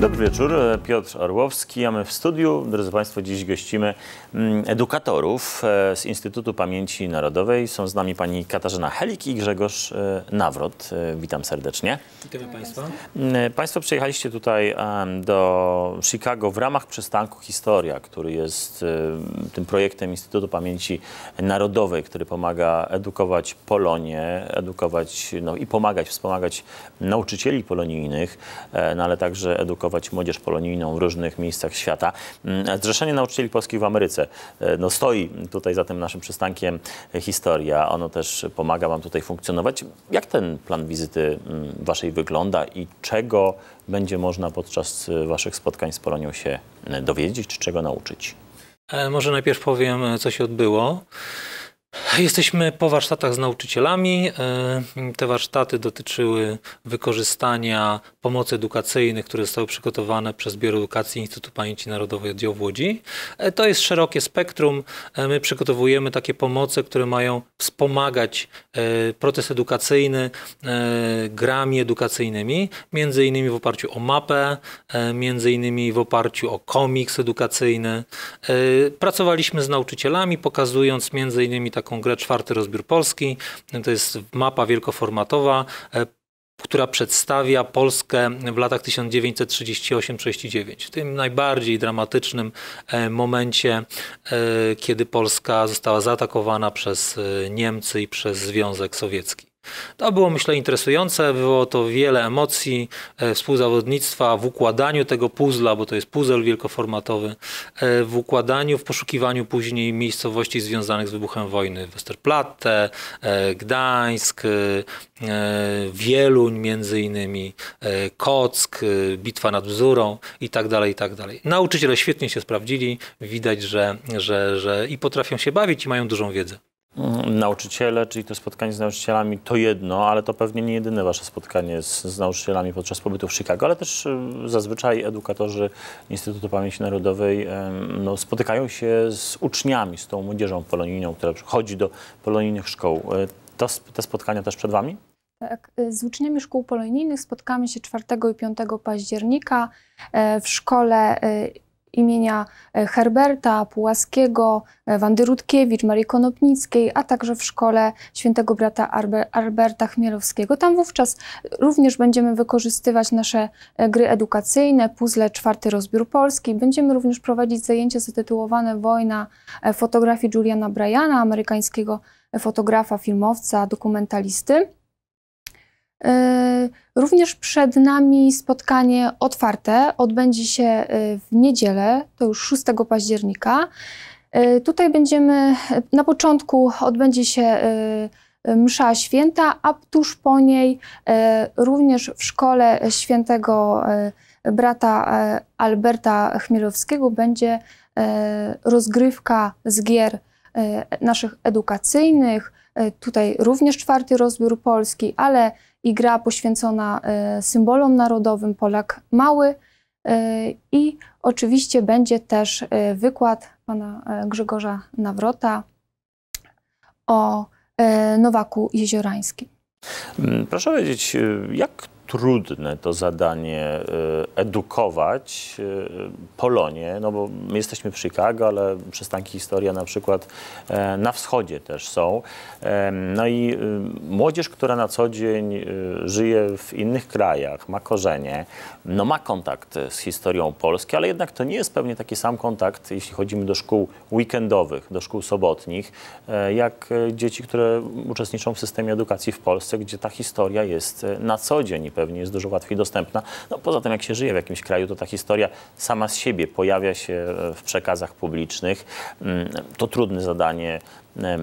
Dobry wieczór, e, Piotr Orłowski, Ja my w studiu, drodzy Państwo, dziś gościmy mm, edukatorów e, z Instytutu Pamięci Narodowej. Są z nami pani Katarzyna Helik i Grzegorz e, Nawrot. Witam serdecznie. Witamy Państwa. Mm, państwo przyjechaliście tutaj do Chicago w ramach przystanku Historia, który jest tym projektem Instytutu Pamięci Narodowej, który pomaga edukować Polonię, edukować no, i pomagać, wspomagać nauczycieli polonijnych, no, ale także edukować edukować młodzież polonijną w różnych miejscach świata. Mm, zrzeszenie Nauczycieli Polskich w Ameryce. E, no stoi tutaj za tym naszym przystankiem e, historia. Ono też pomaga Wam tutaj funkcjonować. Jak ten plan wizyty mm, Waszej wygląda i czego będzie można podczas e, Waszych spotkań z Polonią się dowiedzieć, czy czego nauczyć? Może najpierw powiem, co się odbyło. Jesteśmy po warsztatach z nauczycielami. E, te warsztaty dotyczyły wykorzystania pomocy edukacyjnych, które zostały przygotowane przez Biuro Edukacji Instytutu Pamięci Narodowej Oddział w Łodzi. E, to jest szerokie spektrum. E, my przygotowujemy takie pomoce, które mają wspomagać proces edukacyjny grami edukacyjnymi, między innymi w oparciu o mapę, między innymi w oparciu o komiks edukacyjny. Pracowaliśmy z nauczycielami, pokazując między innymi taką taką grę Czwarty Rozbiór Polski. To jest mapa wielkoformatowa e, która przedstawia Polskę w latach 1938-39, w tym najbardziej dramatycznym e, momencie, e, kiedy Polska została zaatakowana przez Niemcy i przez Związek Sowiecki. To było myślę interesujące, wywołało to wiele emocji, e, współzawodnictwa w układaniu tego puzla, bo to jest puzzle wielkoformatowy, e, w układaniu, w poszukiwaniu później miejscowości związanych z wybuchem wojny. Westerplatte, e, Gdańsk, Wieluń między innymi, Kock, Bitwa nad Bzurą i tak dalej, i tak dalej. Nauczyciele świetnie się sprawdzili, widać, że, że, że i potrafią się bawić i mają dużą wiedzę. Mhm. Nauczyciele, czyli to spotkanie z nauczycielami to jedno, ale to pewnie nie jedyne wasze spotkanie z, z, nauczycielami podczas pobytu w Chicago, ale też zazwyczaj edukatorzy Instytutu Pamięci Narodowej no, spotykają się z uczniami, z tą młodzieżą polonijną, która chodzi do polonijnych szkół. E, to, te spotkania też przed wami? Tak, e, z uczniami szkół polonijnych spotkamy się 4 i 5 października e, w szkole imienia e, Herberta, Pułaskiego, e, Wandy Rutkiewicz, Marii Konopnickiej, a także w szkole świętego brata Arbe Alberta Chmielowskiego. Tam wówczas również będziemy wykorzystywać nasze e, gry edukacyjne, puzzle Czwarty Rozbiór Polski. Będziemy również prowadzić zajęcia zatytułowane Wojna fotografii Juliana Bryana, amerykańskiego fotografa, filmowca, dokumentalisty. E, również przed nami spotkanie otwarte odbędzie się e, w niedzielę, to już 6 października. E, tutaj będziemy, na początku odbędzie się msza święta, a tuż po niej również w szkole świętego brata Alberta Chmielowskiego będzie rozgrywka z gier naszych edukacyjnych. Tutaj również czwarty rozbiór Polski, ale i gra poświęcona e, symbolom narodowym Polak Mały. E, I oczywiście będzie też e, wykład pana Grzegorza Nawrota o Nowaku Jeziorańskim. Mm, proszę powiedzieć, jak trudne to zadanie e, edukować e, Polonię, no bo my jesteśmy przy Chicago, ale przystanki historia na przykład e, na wschodzie też są. No i młodzież, która na co dzień żyje w innych krajach, ma korzenie, no ma kontakt z historią Polski, ale jednak to nie jest pewnie taki sam kontakt, jeśli chodzimy do szkół weekendowych, do szkół sobotnich, jak dzieci, które uczestniczą w systemie edukacji w Polsce, gdzie ta historia jest na co dzień pewnie jest dużo łatwiej dostępna. No, poza tym, jak się żyje w jakimś kraju, to ta historia sama z siebie pojawia się e, w przekazach publicznych. Mm, to trudne zadanie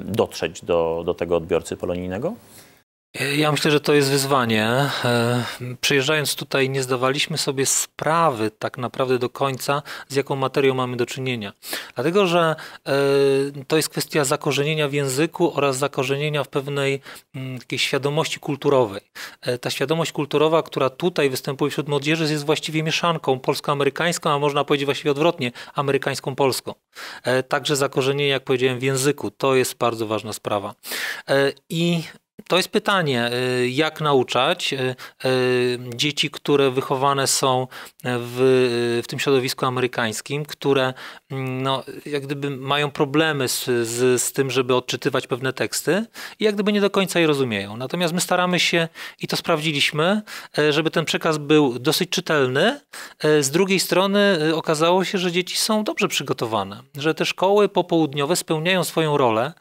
dotrzeć do, do tego odbiorcy polonijnego? Ja myślę, że to jest wyzwanie. E, Przejeżdżając tutaj, nie zdawaliśmy sobie sprawy tak naprawdę do końca, z jaką materią mamy do czynienia. Dlatego, że e, to jest kwestia zakorzenienia w języku oraz zakorzenienia w pewnej mm, takiej świadomości kulturowej. E, ta świadomość kulturowa, która tutaj występuje wśród młodzieży, jest właściwie mieszanką polsko-amerykańską, a można powiedzieć właściwie odwrotnie, amerykańską-polską. Także zakorzenienie, jak powiedziałem, w języku. To jest bardzo ważna sprawa. I to jest pytanie, y, jak nauczać y, y, dzieci, które wychowane są w, w tym środowisku amerykańskim, które mm, no, jak gdyby mają problemy z, z, z tym, żeby odczytywać pewne teksty i jak gdyby nie do końca je rozumieją. Natomiast my staramy się, i to sprawdziliśmy, żeby ten przekaz był dosyć czytelny. Z drugiej strony okazało się, że dzieci są dobrze przygotowane, że te szkoły popołudniowe spełniają swoją rolę.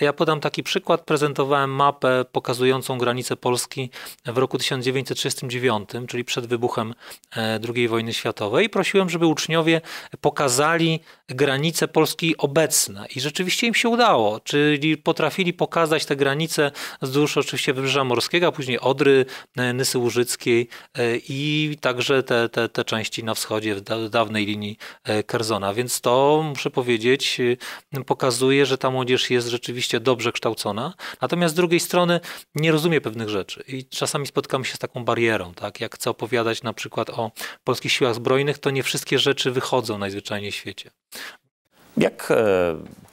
Ja podam taki przykład, prezentowałem mapę pokazującą granicę Polski w roku 1939, czyli przed wybuchem e, II wojny światowej. Prosiłem, żeby uczniowie pokazali granice Polski obecne. I rzeczywiście im się udało, czyli potrafili pokazać te granice wzdłuż oczywiście Wybrzeża Morskiego, a później Odry, e, Nysy Łużyckiej e, i także te, te, te części na wschodzie w dawnej linii e, Kerzona. Więc to, muszę powiedzieć, pokazuje, że ta młodzież jest rzeczywiście dobrze kształcona. Natomiast z drugiej strony nie rozumie pewnych rzeczy i czasami spotykamy się z taką barierą, tak? Jak chcę opowiadać na przykład o polskich siłach zbrojnych, to nie wszystkie rzeczy wychodzą najzwyczajniej w świecie. Jak e,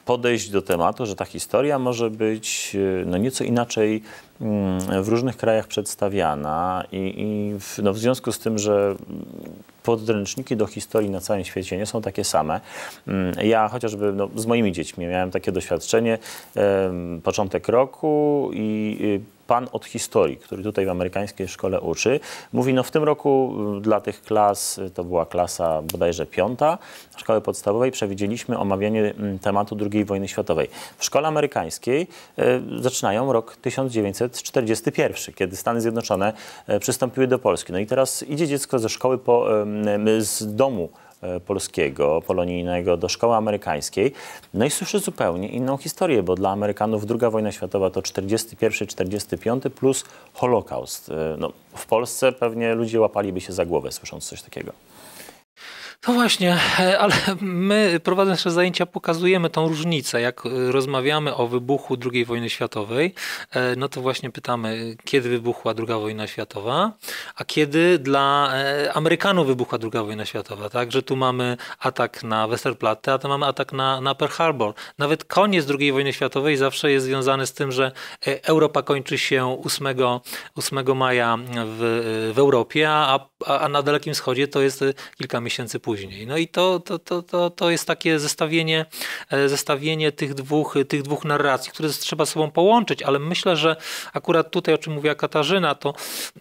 podejść do tematu, że ta historia może być e, no, nieco inaczej mm, w różnych krajach przedstawiana i, i w, no, w związku z tym, że podręczniki do historii na całym świecie nie są takie same. Mm, ja chociażby no, z moimi dziećmi miałem takie doświadczenie, początek roku i y, pan od historii, który tutaj w amerykańskiej szkole uczy, mówi, no w tym roku y, dla tych klas, y, to była klasa bodajże piąta szkoły podstawowej, przewidzieliśmy omawianie mm, tematu II wojny światowej. W szkole amerykańskiej y, zaczynają rok 1941, kiedy Stany Zjednoczone przystąpiły do Polski. No i teraz idzie dziecko ze szkoły, po, z domu E, polskiego, polonijnego do szkoły amerykańskiej. No i słyszy zupełnie inną historię, bo dla Amerykanów II wojna światowa to 41-45 plus Holokaust. E, no, w Polsce pewnie ludzie łapaliby się za głowę słysząc coś takiego. No właśnie, e, ale my prowadząc nasze zajęcia pokazujemy tą różnicę. Jak e, rozmawiamy o wybuchu II wojny światowej, e, no to właśnie pytamy, kiedy wybuchła II wojna światowa, a kiedy dla Amerykanów wybuchła II wojna światowa. Tak, że tu mamy atak na Westerplatte, a tu mamy atak na, na Pearl Harbor. Nawet koniec II wojny światowej zawsze jest związany z tym, że Europa kończy się 8, 8 maja w, w Europie, a, a na Dalekim Wschodzie to jest kilka miesięcy później później. No i to, to, to, to, to jest takie zestawienie, e, zestawienie tych, dwóch, e, tych dwóch narracji, które trzeba sobą połączyć, ale myślę, że akurat tutaj, o czym mówiła Katarzyna, to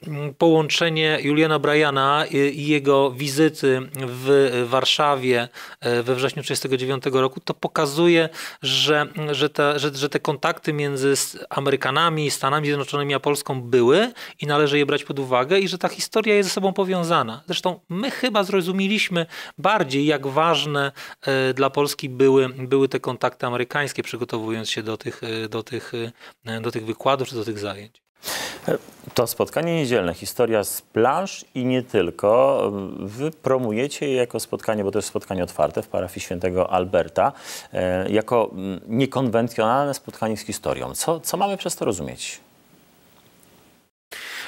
mm, połączenie Juliana Bryana i jego wizyty w Warszawie e, we wrześniu 1939 roku, to pokazuje, że, że, te, że, że te kontakty między Amerykanami, Stanami Zjednoczonymi a Polską były i należy je brać pod uwagę i że ta historia jest ze sobą powiązana. Zresztą my chyba zrozumieliśmy bardziej jak ważne e, dla Polski były, były te kontakty amerykańskie, przygotowując się do tych, e, do tych, e, do tych wykładów czy do tych zajęć. To spotkanie niedzielne, historia z Plaż i nie tylko. Wy promujecie je jako spotkanie, bo to jest spotkanie otwarte w parafii świętego Alberta, jako mm, niekonwencjonalne spotkanie z historią. Co, co mamy przez to rozumieć?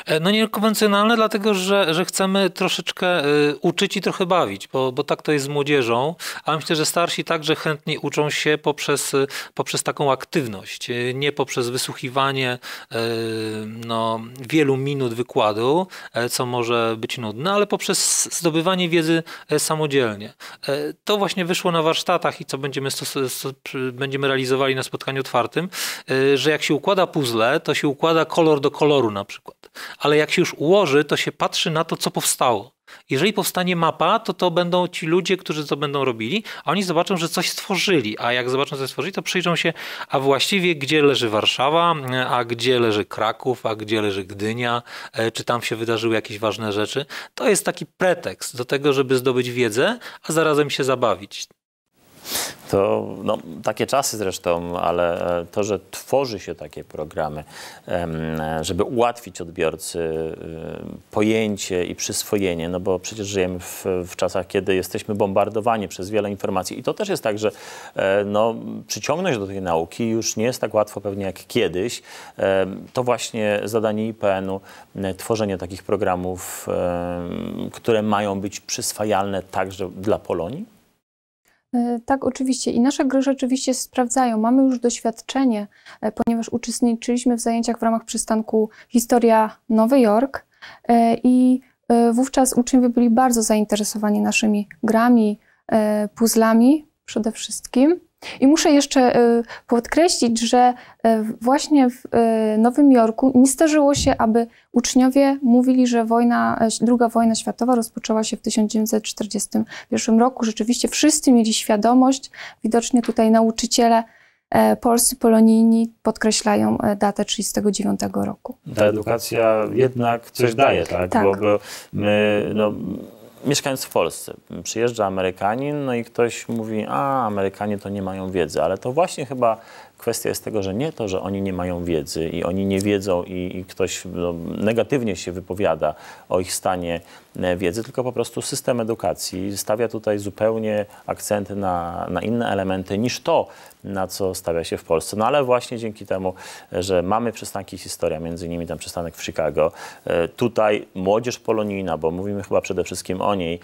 E, no niekonwencjonalne, dlatego że, że chcemy troszeczkę e, uczyć i trochę bawić, bo, bo tak to jest z młodzieżą, a myślę, że starsi także chętniej uczą się poprzez, e, poprzez taką aktywność, nie poprzez wysłuchiwanie no, wielu minut wykładu, co może być nudne, ale poprzez zdobywanie wiedzy samodzielnie. To właśnie wyszło na warsztatach i co będziemy, będziemy realizowali na spotkaniu otwartym, że jak się układa puzzle, to się układa kolor do koloru na przykład ale jak się już ułoży, to się patrzy na to, co powstało. Jeżeli powstanie mapa, to to będą ci ludzie, którzy to będą robili, a oni zobaczą, że coś stworzyli, a jak zobaczą, że stworzyli, to przyjrzą się, a właściwie gdzie leży Warszawa, a gdzie leży Kraków, a gdzie leży Gdynia, e, czy tam się wydarzyły jakieś ważne rzeczy. To jest taki pretekst do tego, żeby zdobyć wiedzę, a zarazem się zabawić. To no, takie czasy zresztą, ale e, to, że tworzy się takie programy, e, żeby ułatwić odbiorcy e, pojęcie i przyswojenie, no bo przecież żyjemy w, w czasach, kiedy jesteśmy bombardowani przez wiele informacji i to też jest tak, że no, przyciągnąć do tej nauki już nie jest tak łatwo pewnie jak kiedyś. To właśnie zadanie IPN-u, tworzenie takich programów, które mają być przyswajalne także dla Polonii? E, tak, oczywiście. I nasze gry rzeczywiście sprawdzają. Mamy już doświadczenie, e, ponieważ uczestniczyliśmy w zajęciach w ramach przystanku Historia Nowy Jork e, i wówczas uczniowie byli bardzo zainteresowani naszymi grami, puzzlami przede wszystkim. I muszę jeszcze e, podkreślić, że e, właśnie w e, Nowym Jorku nie starzyło się, aby uczniowie mówili, że wojna, druga wojna światowa rozpoczęła się w 1941 roku. Rzeczywiście wszyscy mieli świadomość, widocznie tutaj nauczyciele polscy polonijni podkreślają datę 1939 roku. Ta edukacja jednak coś daje, tak? tak. Bo, bo my, no mieszkając w Polsce, przyjeżdża Amerykanin, no i ktoś mówi, a Amerykanie to nie mają wiedzy, ale to właśnie chyba kwestia jest tego, że nie to, że oni nie mają wiedzy i oni nie wiedzą i, i ktoś no, negatywnie się wypowiada o ich stanie E, wiedzy, tylko po prostu system edukacji stawia tutaj zupełnie akcenty na, na inne elementy niż to, na co stawia się w Polsce. No ale właśnie dzięki temu, że mamy przystanki historia, między innymi ten przystanek w Chicago, e, tutaj młodzież polonijna, bo mówimy chyba przede wszystkim o niej,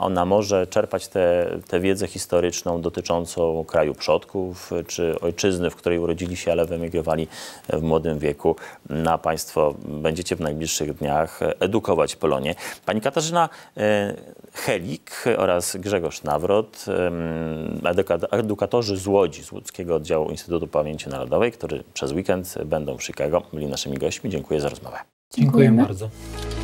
ona może czerpać tę te, te wiedzę historyczną dotyczącą kraju przodków, czy ojczyzny, w której urodzili się, ale wyemigrowali w młodym wieku. Na Państwo będziecie w najbliższych dniach e, edukować Polonię. Pani Katarzyna e, Helik oraz Grzegorz Nawrot, edukatorzy z Łodzi, z Łódzkiego Oddziału Instytutu Pamięci Narodowej, którzy przez weekend będą w Chicago, byli naszymi gośćmi. Dziękuję za rozmowę. Dziękuję bardzo.